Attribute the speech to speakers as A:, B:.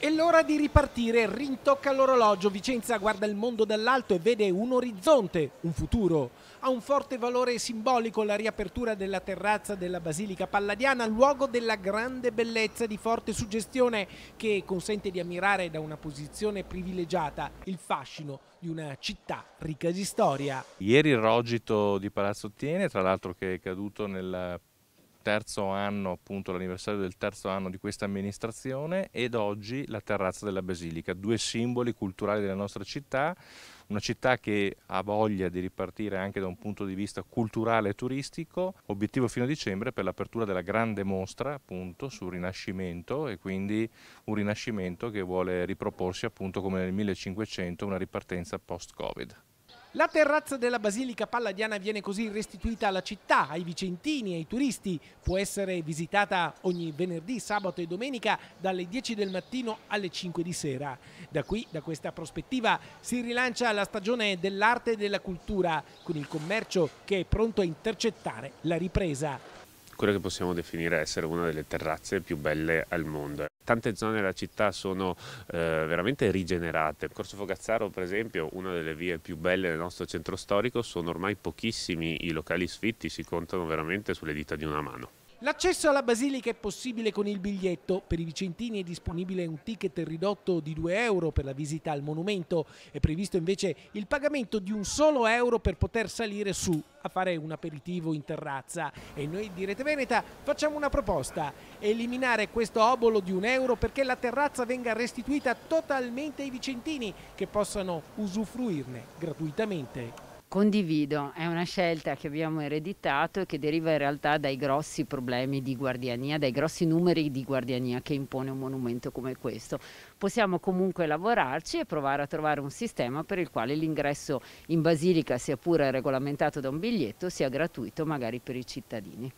A: È l'ora di ripartire, rintocca l'orologio. Vicenza guarda il mondo dall'alto e vede un orizzonte, un futuro. Ha un forte valore simbolico la riapertura della terrazza della Basilica Palladiana, luogo della grande bellezza di forte suggestione che consente di ammirare da una posizione privilegiata il fascino di una città ricca di storia.
B: Ieri il rogito di Palazzo Tiene, tra l'altro che è caduto nel terzo anno, appunto l'anniversario del terzo anno di questa amministrazione ed oggi la terrazza della Basilica, due simboli culturali della nostra città, una città che ha voglia di ripartire anche da un punto di vista culturale e turistico, obiettivo fino a dicembre per l'apertura della grande mostra appunto sul Rinascimento e quindi un Rinascimento che vuole riproporsi appunto come nel 1500 una ripartenza post-Covid.
A: La terrazza della Basilica Palladiana viene così restituita alla città, ai vicentini, ai turisti. Può essere visitata ogni venerdì, sabato e domenica dalle 10 del mattino alle 5 di sera. Da qui, da questa prospettiva, si rilancia la stagione dell'arte e della cultura, con il commercio che è pronto a intercettare la ripresa.
C: Quella che possiamo definire essere una delle terrazze più belle al mondo tante zone della città sono eh, veramente rigenerate. Corso Fogazzaro per esempio, una delle vie più belle del nostro centro storico, sono ormai pochissimi i locali sfitti, si contano veramente sulle dita di una mano.
A: L'accesso alla Basilica è possibile con il biglietto. Per i vicentini è disponibile un ticket ridotto di 2 euro per la visita al monumento. È previsto invece il pagamento di un solo euro per poter salire su a fare un aperitivo in terrazza. E noi di Rete Veneta facciamo una proposta. Eliminare questo obolo di un euro perché la terrazza venga restituita totalmente ai vicentini che possano usufruirne
D: gratuitamente. Condivido, è una scelta che abbiamo ereditato e che deriva in realtà dai grossi problemi di guardiania, dai grossi numeri di guardiania che impone un monumento come questo. Possiamo comunque lavorarci e provare a trovare un sistema per il quale l'ingresso in Basilica, sia pure regolamentato da un biglietto, sia gratuito magari per i cittadini.